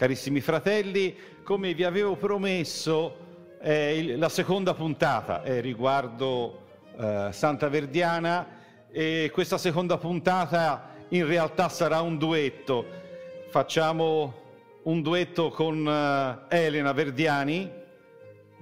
carissimi fratelli, come vi avevo promesso, eh, il, la seconda puntata è riguardo eh, Santa Verdiana e questa seconda puntata in realtà sarà un duetto. Facciamo un duetto con eh, Elena Verdiani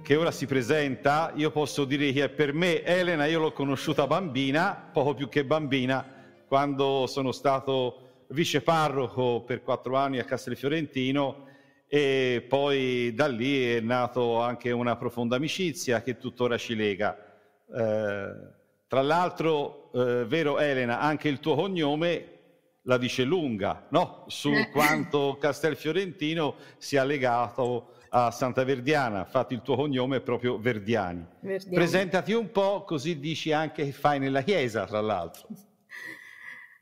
che ora si presenta, io posso dire che è per me Elena, io l'ho conosciuta bambina, poco più che bambina, quando sono stato vice parroco per quattro anni a Castel Fiorentino e poi da lì è nato anche una profonda amicizia che tuttora ci lega. Eh, tra l'altro, eh, vero Elena, anche il tuo cognome la dice lunga, no? Su eh. quanto Castel Fiorentino sia legato a Santa Verdiana, infatti il tuo cognome è proprio Verdiani. Verdiani. Presentati un po', così dici anche che fai nella chiesa, tra l'altro.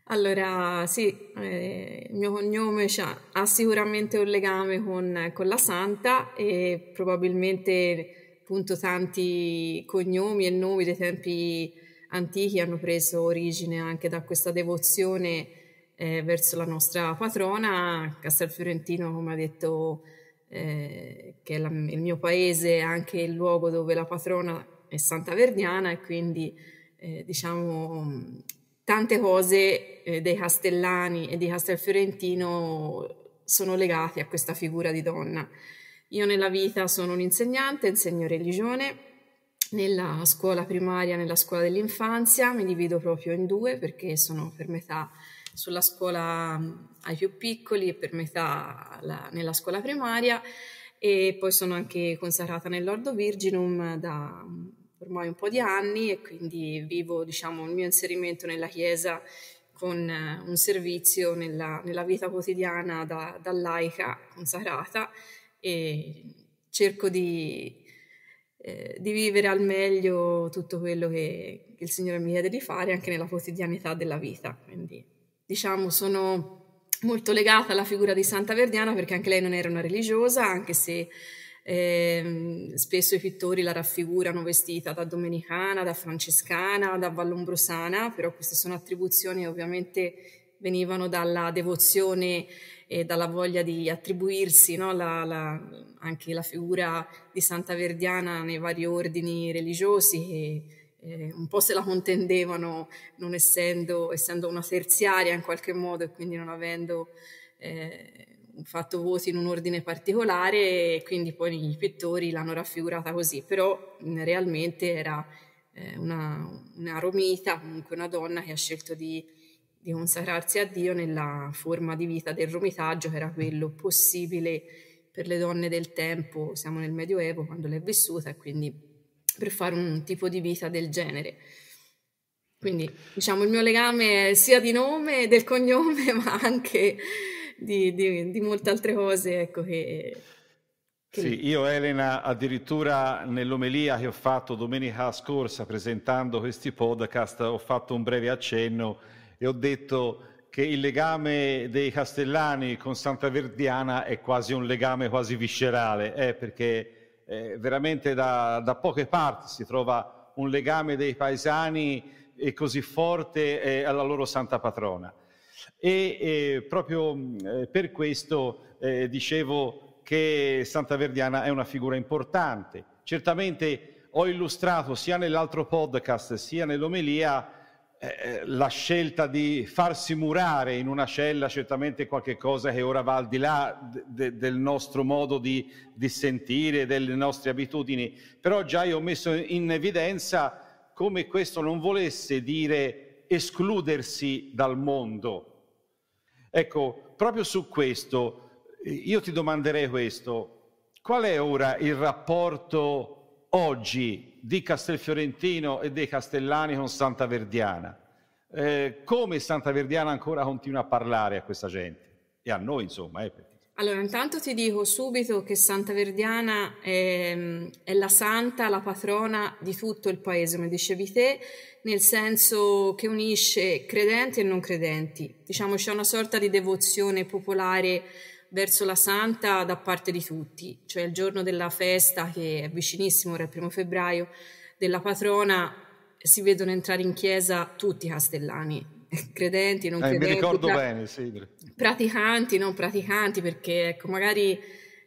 Allora, sì, eh, il mio cognome ha sicuramente un legame con, con, la santa e probabilmente appunto tanti cognomi e nomi dei tempi antichi hanno preso origine anche da questa devozione eh, verso la nostra patrona, Castelfiorentino, come ha detto, eh, che è la, il mio paese, è anche il luogo dove la patrona è Santa Verdiana e quindi eh, diciamo tante cose eh, dei Castellani e di Castelfiorentino sono legate a questa figura di donna. Io nella vita sono un'insegnante, insegno religione, nella scuola primaria, nella scuola dell'infanzia, mi divido proprio in due perché sono per metà sulla scuola mm, ai più piccoli e per metà la, nella scuola primaria e poi sono anche consacrata nell'Ordo Virginum da mm, ormai un po' di anni e quindi vivo diciamo, il mio inserimento nella Chiesa con eh, un servizio nella, nella vita quotidiana da, da, laica consacrata e cerco di, eh, di, vivere al meglio tutto quello che, il Signore mi chiede di fare anche nella quotidianità della vita. Quindi diciamo sono molto legata alla figura di Santa Verdiana perché anche lei non era una religiosa, anche se eh, spesso i pittori la raffigurano vestita da domenicana, da francescana, da vallombrosana, però queste sono attribuzioni che ovviamente venivano dalla devozione e dalla voglia di attribuirsi no? la, la, anche la figura di Santa Verdiana nei vari ordini religiosi che eh, un po' se la contendevano non essendo, essendo, una terziaria in qualche modo e quindi non avendo... Eh, fatto voti in un ordine particolare e quindi poi i pittori l'hanno raffigurata così, però realmente era eh, una, una romita, comunque una donna che ha scelto di, di, consacrarsi a Dio nella forma di vita del romitaggio, che era quello possibile per le donne del tempo, siamo nel Medioevo quando l'è vissuta, e quindi per fare un tipo di vita del genere. Quindi diciamo il mio legame è sia di nome, del cognome, ma anche di, di, di molte altre cose, ecco che... Che... Sì, io Elena addirittura nell'omelia che ho fatto domenica scorsa presentando questi podcast ho fatto un breve accenno e ho detto che il legame dei castellani con Santa Verdiana è quasi un legame quasi viscerale, eh, perché eh, veramente da, da, poche parti si trova un legame dei paesani e così forte eh, alla loro santa patrona. E proprio eh, per questo eh, dicevo che Santa Verdiana è una figura importante. Certamente ho illustrato sia nell'altro podcast sia nell'omelia eh, la scelta di farsi murare in una cella certamente è qualcosa che ora va al di là de, del nostro modo di, di, sentire, delle nostre abitudini, però già io ho messo in evidenza come questo non volesse dire escludersi dal mondo. Ecco, proprio su questo, eh, io ti domanderei questo, qual è ora il rapporto oggi di Castelfiorentino e dei Castellani con Santa Verdiana? Eh, come Santa Verdiana ancora continua a parlare a questa gente e a noi, insomma. Eh? Allora, intanto ti dico subito che Santa Verdiana è, mm, è, la santa, la patrona di tutto il paese, come dicevi te, nel senso che unisce credenti e non credenti. Diciamo c'è una sorta di devozione popolare verso la santa da parte di tutti, cioè il giorno della festa, che è vicinissimo, ora è il primo febbraio, della patrona si vedono entrare in chiesa tutti i castellani, credenti, non eh, credenti. Mi ricordo pra- bene, sì. Praticanti, non praticanti, perché ecco, magari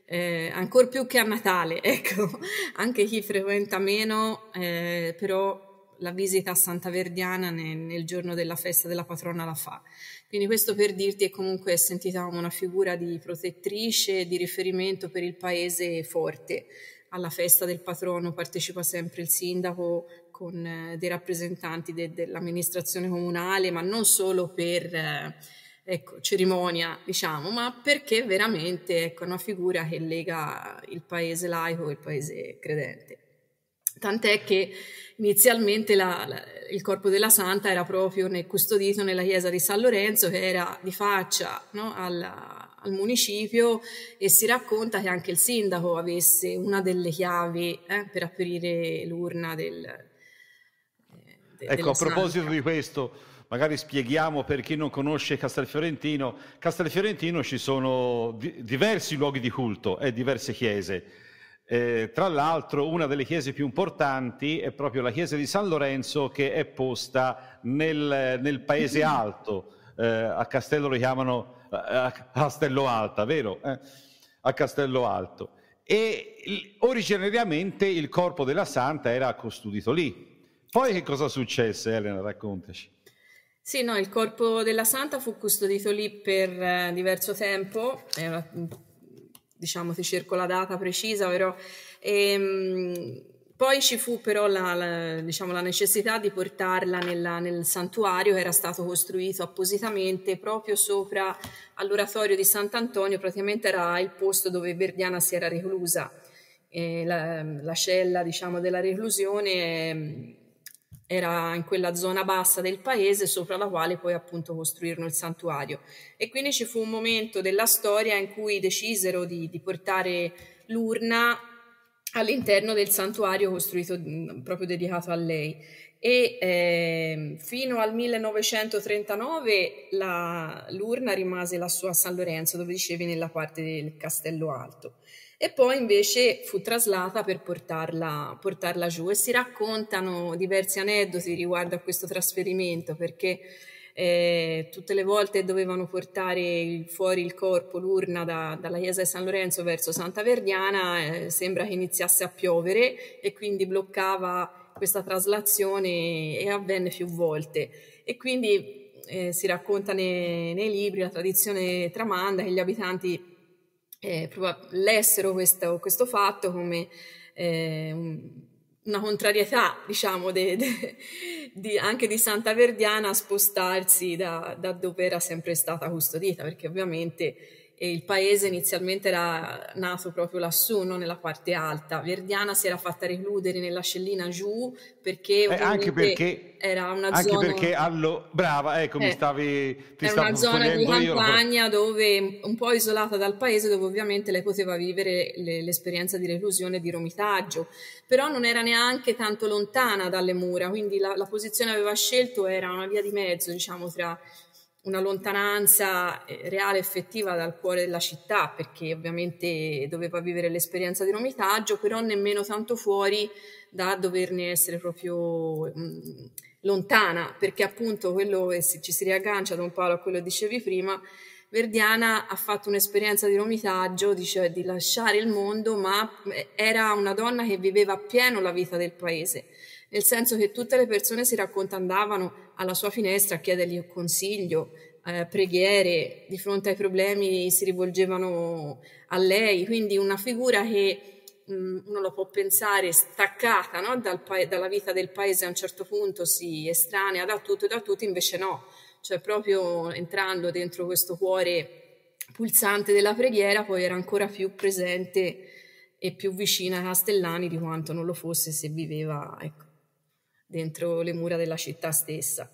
eh, ancora più che a Natale, ecco, anche chi frequenta meno, eh, però la visita a Santa Verdiana nel, nel, giorno della festa della patrona la fa. Quindi questo per dirti che comunque è sentita come una figura di protettrice, di riferimento per il paese forte. Alla festa del patrono partecipa sempre il sindaco, con eh, dei rappresentanti de, dell'amministrazione comunale, ma non solo per eh, ecco, cerimonia, diciamo, ma perché veramente ecco, è una figura che lega il paese laico e il paese credente. Tant'è che inizialmente la, la, il corpo della santa era proprio nel, custodito nella chiesa di San Lorenzo, che era di faccia no, alla, al municipio, e si racconta che anche il sindaco avesse una delle chiavi eh, per aprire l'urna del, importante. Ecco, a proposito di questo, magari spieghiamo per chi non conosce Castelfiorentino. Castelfiorentino ci sono di- diversi luoghi di culto e diverse chiese. Eh, tra l'altro una delle chiese più importanti è proprio la chiesa di San Lorenzo che è posta nel, nel Paese Alto, eh, a Castello lo chiamano eh, a Castello Alta, vero? Eh, a Castello Alto. E originariamente il corpo della santa era custodito lì, poi che cosa successe, Elena? Raccontaci. Sì, no, il corpo della santa fu custodito lì per eh, diverso tempo, eh, diciamo ti cerco la data precisa, però e, ehm, mh, poi ci fu però la, la, diciamo, la necessità di portarla nella, nel santuario che era stato costruito appositamente proprio sopra all'oratorio di Sant'Antonio, praticamente era il posto dove Verdiana si era reclusa. La, la, cella diciamo, della reclusione ehm, era in quella zona bassa del paese sopra la quale poi appunto costruirono il santuario. E quindi ci fu un momento della storia in cui decisero di, di portare l'urna all'interno del santuario costruito proprio dedicato a lei. E eh, fino al 1939 la, l'urna rimase lassù a San Lorenzo, dove dicevi nella parte del Castello Alto e poi invece fu traslata per portarla, portarla giù e si raccontano diversi aneddoti riguardo a questo trasferimento perché eh, tutte le volte dovevano portare il, fuori il corpo, l'urna da, dalla chiesa di San Lorenzo verso Santa Verdiana, eh, sembra che iniziasse a piovere e quindi bloccava questa traslazione e avvenne più volte. E quindi eh, si racconta nei, nei libri, la tradizione tramanda che gli abitanti eh, lessero questo, questo, fatto come eh, un, una contrarietà, diciamo, de, de, di, anche di Santa Verdiana a spostarsi da, da dove era sempre stata custodita, perché ovviamente e il paese inizialmente era nato proprio lassù, non nella parte alta. Verdiana si era fatta recludere nella scellina giù perché, eh, anche perché era una anche zona... Perché allo... Brava, ecco, eh, mi stavi... Ti era una zona di campagna lo... dove, un po' isolata dal paese, dove ovviamente lei poteva vivere le, l'esperienza di reclusione e di romitaggio, però non era neanche tanto lontana dalle mura, quindi la, la posizione aveva scelto era una via di mezzo, diciamo, tra una lontananza eh, reale, effettiva dal cuore della città, perché ovviamente doveva vivere l'esperienza di romitaggio, però nemmeno tanto fuori da doverne essere proprio mh, mm, lontana, perché appunto quello, se ci si riaggancia da un Paolo a quello che dicevi prima, Verdiana ha fatto un'esperienza di romitaggio, dice, di lasciare il mondo, ma eh, era una donna che viveva appieno la vita del paese nel senso che tutte le persone si racconta andavano alla sua finestra a chiedergli consiglio, eh, preghiere, di fronte ai problemi si rivolgevano a lei, quindi una figura che mh, mm, uno lo può pensare staccata no? Dal dalla vita del paese a un certo punto, si estranea da tutto e da tutti, invece no, cioè proprio entrando dentro questo cuore pulsante della preghiera poi era ancora più presente e più vicina a Castellani di quanto non lo fosse se viveva ecco, dentro le mura della città stessa.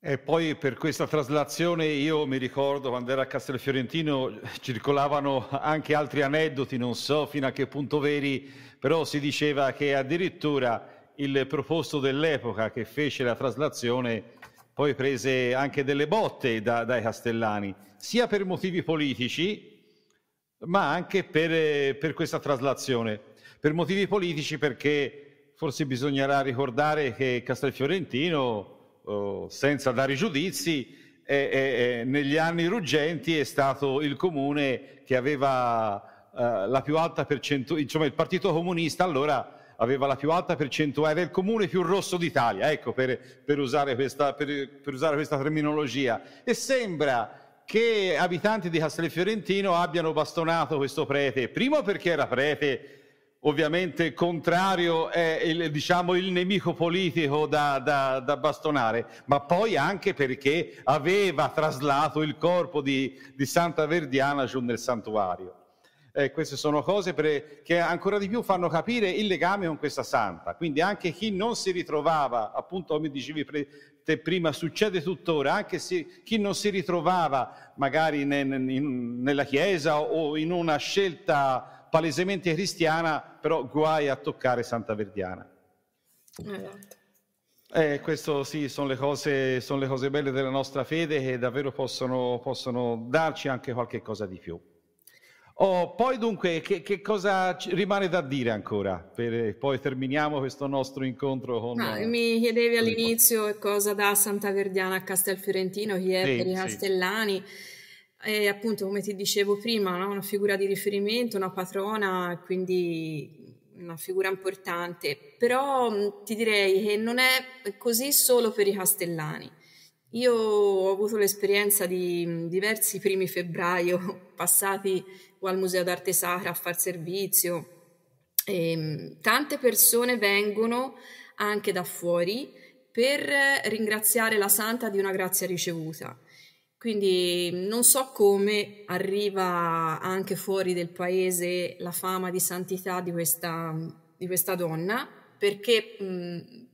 E poi per questa traslazione io mi ricordo quando era a Castelfiorentino circolavano anche altri aneddoti, non so fino a che punto veri, però si diceva che addirittura il proposto dell'epoca che fece la traslazione poi prese anche delle botte da, dai castellani, sia per motivi politici ma anche per, per questa traslazione. Per motivi politici perché forse bisognerà ricordare che Castelfiorentino, oh, senza dare giudizi, eh, eh, negli anni ruggenti è stato il comune che aveva eh, la più alta percentuale, insomma il Partito Comunista allora aveva la più alta percentuale, era il comune più rosso d'Italia, ecco per, per, usare questa, per, per, usare questa, terminologia. E sembra che abitanti di Castelfiorentino abbiano bastonato questo prete, prima perché era prete ovviamente contrario è il, diciamo, il nemico politico da, da, da, bastonare, ma poi anche perché aveva traslato il corpo di, di Santa Verdiana giù nel santuario. Eh, queste sono cose per, che ancora di più fanno capire il legame con questa santa. Quindi anche chi non si ritrovava, appunto come dicevi pre, te prima, succede tuttora, anche se, chi non si ritrovava magari ne, ne, in, nella Chiesa o in una scelta palesemente cristiana, però guai a toccare Santa Verdiana. Esatto. Eh, questo sì, sono le, cose, sono le, cose, belle della nostra fede che davvero possono, possono darci anche qualche cosa di più. Oh, poi dunque, che, che, cosa rimane da dire ancora? Per, poi terminiamo questo nostro incontro con... Ah, mi chiedevi all'inizio cosa dà Santa Verdiana a Castelfiorentino, chi è sì, per i castellani. Sì. E appunto, come ti dicevo prima, no? una figura di riferimento, una patrona, quindi una figura importante, però ti direi che non è così solo per i castellani. Io ho avuto l'esperienza di diversi primi febbraio passati al Museo d'Arte Sacra a far servizio. E, ehm, tante persone vengono anche da fuori per ringraziare la santa di una grazia ricevuta quindi non so come arriva anche fuori del paese la fama di santità di questa, di questa donna, perché mh,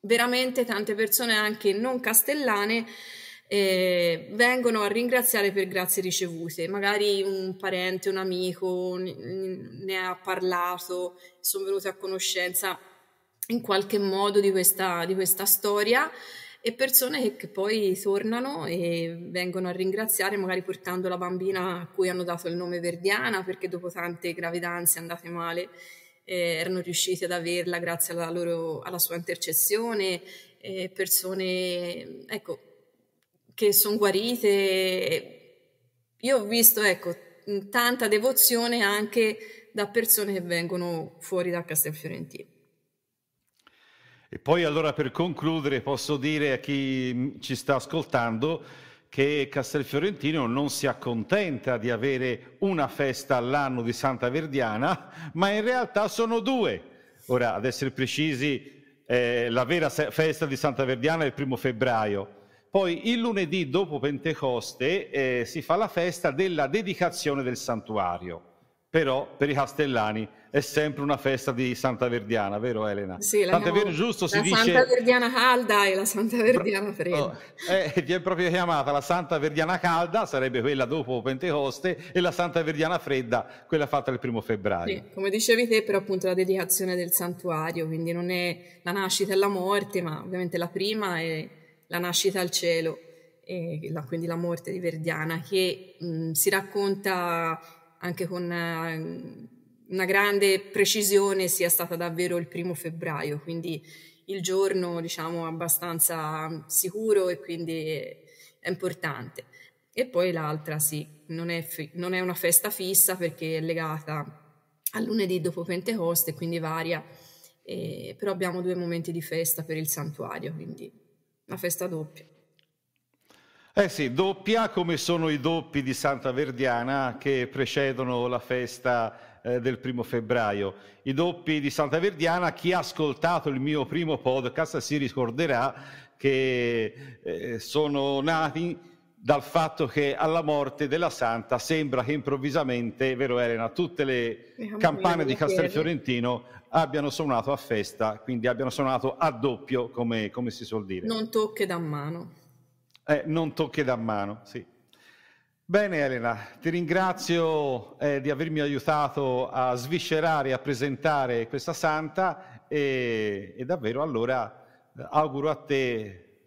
veramente tante persone anche non castellane eh, vengono a ringraziare per grazie ricevute, magari un parente, un amico ne ha parlato, sono venute a conoscenza in qualche modo di questa, di questa storia e persone che, che poi tornano e vengono a ringraziare magari portando la bambina a cui hanno dato il nome Verdiana perché dopo tante gravidanze andate male eh, erano riusciti ad averla grazie alla, loro, alla sua intercessione, eh, persone ecco, che sono guarite. Io ho visto ecco, tanta devozione anche da persone che vengono fuori da Castelfiorentino. E poi allora per concludere posso dire a chi ci sta ascoltando che Castelfiorentino non si accontenta di avere una festa all'anno di Santa Verdiana, ma in realtà sono due. Ora, ad essere precisi, eh, la vera festa di Santa Verdiana è il primo febbraio. Poi il lunedì dopo Pentecoste eh, si fa la festa della dedicazione del santuario, però per i castellani è sempre una festa di Santa Verdiana, vero Elena? Sì, la Tant'è vero giusto si dice... Santa Verdiana calda e la Santa Verdiana fredda. Oh, eh, viene proprio chiamata la Santa Verdiana calda, sarebbe quella dopo Pentecoste, e la Santa Verdiana fredda, quella fatta il primo febbraio. Sì, come dicevi te, però appunto la dedicazione del santuario, quindi non è la nascita e la morte, ma ovviamente la prima è la nascita al cielo, la, quindi la morte di Verdiana, che mh, si racconta anche con... Uh, una grande precisione sia stata davvero il primo febbraio, quindi il giorno diciamo abbastanza sicuro e quindi è importante. E poi l'altra sì, non è, non è una festa fissa perché è legata al lunedì dopo Pentecoste, quindi varia, eh, però abbiamo due momenti di festa per il santuario, quindi una festa doppia. Eh sì, doppia come sono i doppi di Santa Verdiana che precedono la festa eh, del primo febbraio. I doppi di Santa Verdiana, chi ha ascoltato il mio primo podcast si ricorderà che eh, sono nati dal fatto che alla morte della Santa sembra che improvvisamente, vero Elena, tutte le eh, campane di Castelfiorentino abbiano suonato a festa, quindi abbiano suonato a doppio, come, come si suol dire. Non tocche da mano. Eh, non tocche da mano, sì. Bene Elena, ti ringrazio eh, di avermi aiutato a sviscerare e a presentare questa santa e, e, davvero allora eh, auguro a te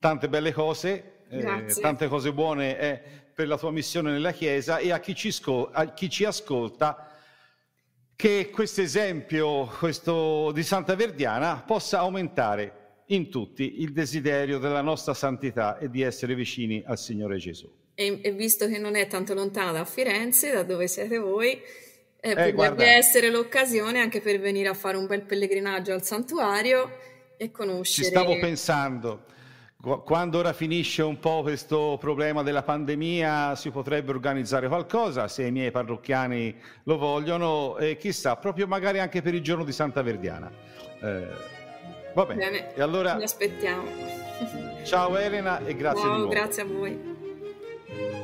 tante belle cose, eh, tante cose buone eh, per la tua missione nella Chiesa e a chi ci, a chi ci ascolta che questo esempio di Santa Verdiana possa aumentare in tutti il desiderio della nostra santità e di essere vicini al Signore Gesù. E, e, visto che non è tanto lontana da Firenze, da dove siete voi, eh, eh, potrebbe guarda. essere l'occasione anche per venire a fare un bel pellegrinaggio al santuario e conoscere. Ci stavo pensando. Quando ora finisce un po' questo problema della pandemia si potrebbe organizzare qualcosa, se i miei parrocchiani lo vogliono, e chissà, proprio magari anche per il giorno di Santa Verdiana. Eh, va bene. bene. e allora... ci aspettiamo. Ciao Elena e grazie. Wow, grazie a voi. thank you